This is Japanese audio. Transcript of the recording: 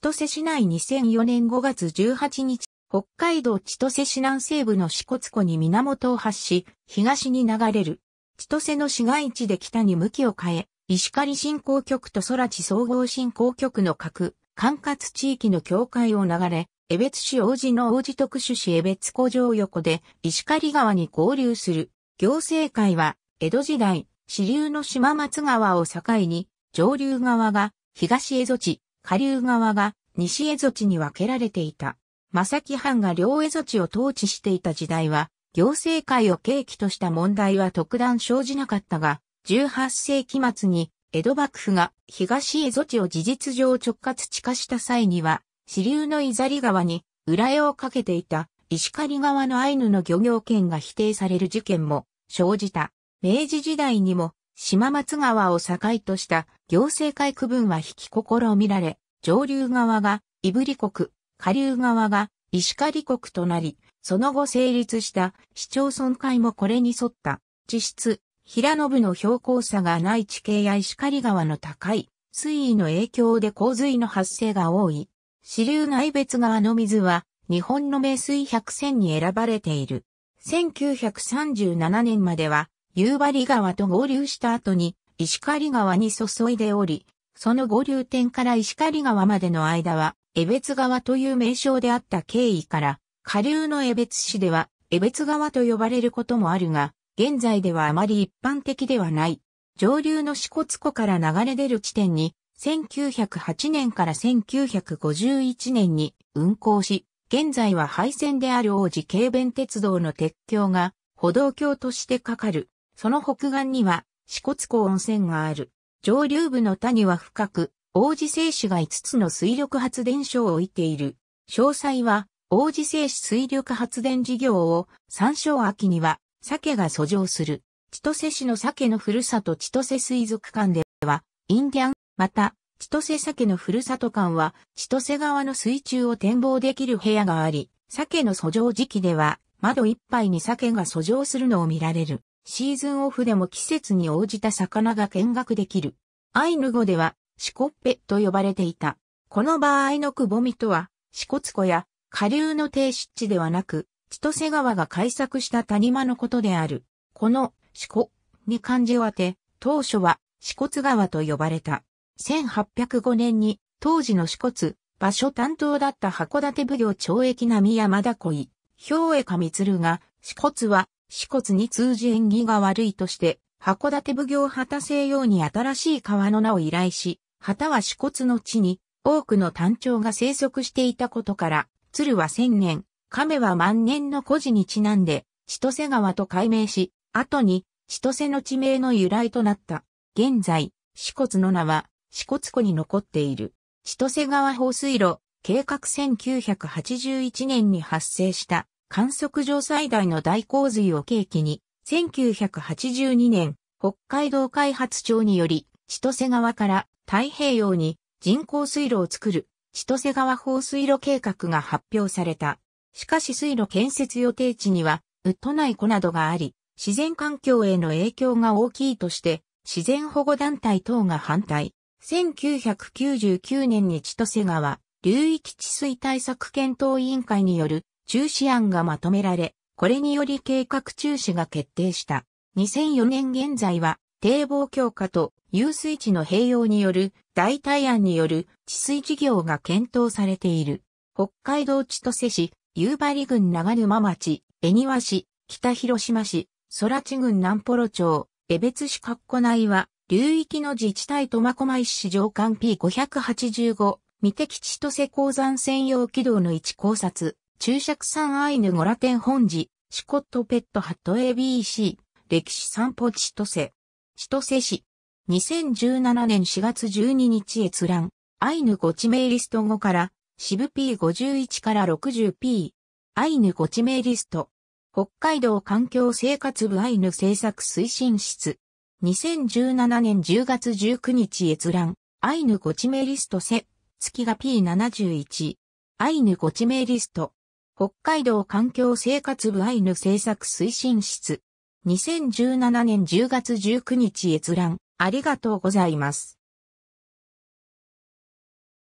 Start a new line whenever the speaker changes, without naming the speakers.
千歳市内2004年5月18日、北海道千歳市南西部の四骨湖に源を発し、東に流れる。千歳の市街地で北に向きを変え、石狩振興局と空地総合振興局の各管轄地域の境界を流れ、江別市王子の王子特殊市江別湖城横で石狩川に合流する。行政会は、江戸時代、支流の島松川を境に、上流側が東江戸地、下流側が西蝦夷地に分けられていた。正木藩が両蝦夷地を統治していた時代は、行政界を契機とした問題は特段生じなかったが、18世紀末に江戸幕府が東蝦夷地を事実上直轄地化した際には、支流の伊ザリ川に裏絵をかけていた石狩川のアイヌの漁業権が否定される事件も生じた。明治時代にも島松川を境とした行政界区分は引き試みられ、上流側が胆振国、下流側が石狩国となり、その後成立した市町村会もこれに沿った。地質、平信の標高差がない地形や石狩川の高い水位の影響で洪水の発生が多い。支流内別川の水は日本の名水百選に選ばれている。1937年までは夕張川と合流した後に石狩川に注いでおり、その合流点から石狩川までの間は、江別川という名称であった経緯から、下流の江別市では、江別川と呼ばれることもあるが、現在ではあまり一般的ではない。上流の支骨湖から流れ出る地点に、1908年から1951年に運行し、現在は廃線である王子軽便鉄道の鉄橋が歩道橋としてかかる。その北岸には、支笏湖温泉がある。上流部の谷は深く、王子製紙が5つの水力発電所を置いている。詳細は、王子製紙水力発電事業を、山椒秋には、鮭が遡上する。千歳市の鮭のふるさと千歳水族館では、インディアン、また、千歳鮭のふるさと館は、千歳川の水中を展望できる部屋があり、鮭の遡上時期では、窓いっぱいに鮭が遡上するのを見られる。シーズンオフでも季節に応じた魚が見学できる。アイヌ語では、シコッペと呼ばれていた。この場合のくぼみとは、シコツ湖や下流の低湿地ではなく、千歳川が開削した谷間のことである。この、シコ、に漢字を当て、当初は、シコツ川と呼ばれた。1805年に、当時のシコツ、場所担当だった函館奉行懲役並山田恋、兵衛上鶴が、シコツは死骨に通じ縁起が悪いとして、函館奉行旗西洋に新しい川の名を依頼し、旗は死骨の地に多くの単調が生息していたことから、鶴は千年、亀は万年の古事にちなんで、千歳川と改名し、後に千歳の地名の由来となった。現在、死骨の名は、死骨湖に残っている。千歳川放水路、計画1981年に発生した観測上最大の大洪水を契機に、1982年、北海道開発庁により、千歳川から太平洋に人工水路を作る千歳川放水路計画が発表された。しかし水路建設予定地には、ウッド内湖などがあり、自然環境への影響が大きいとして、自然保護団体等が反対。1999年に千歳川流域治水対策検討委員会による中止案がまとめられ、これにより計画中止が決定した。2004年現在は、堤防強化と遊水地の併用による代替案による治水事業が検討されている。北海道千歳市、夕張郡長沼町、恵庭市、北広島市、空地郡南幌町、江別市括弧内は、流域の自治体苫小牧市上官 P585、三敵千歳鉱山専用軌道の置考察、注釈山アイヌ語ラテン本寺、シコットペットハット ABC、歴史散歩千歳。千歳市。2017年4月12日閲覧。アイヌ語地名リスト5から、シブ P51 から 60P。アイヌ語地名リスト。北海道環境生活部アイヌ政策推進室。2017年10月19日閲覧。アイヌ語地名リストセ。月が P71。アイヌ語地名リスト。北海道環境生活部アイヌ政策推進室。2017年10月19日閲覧、ありがとうございます。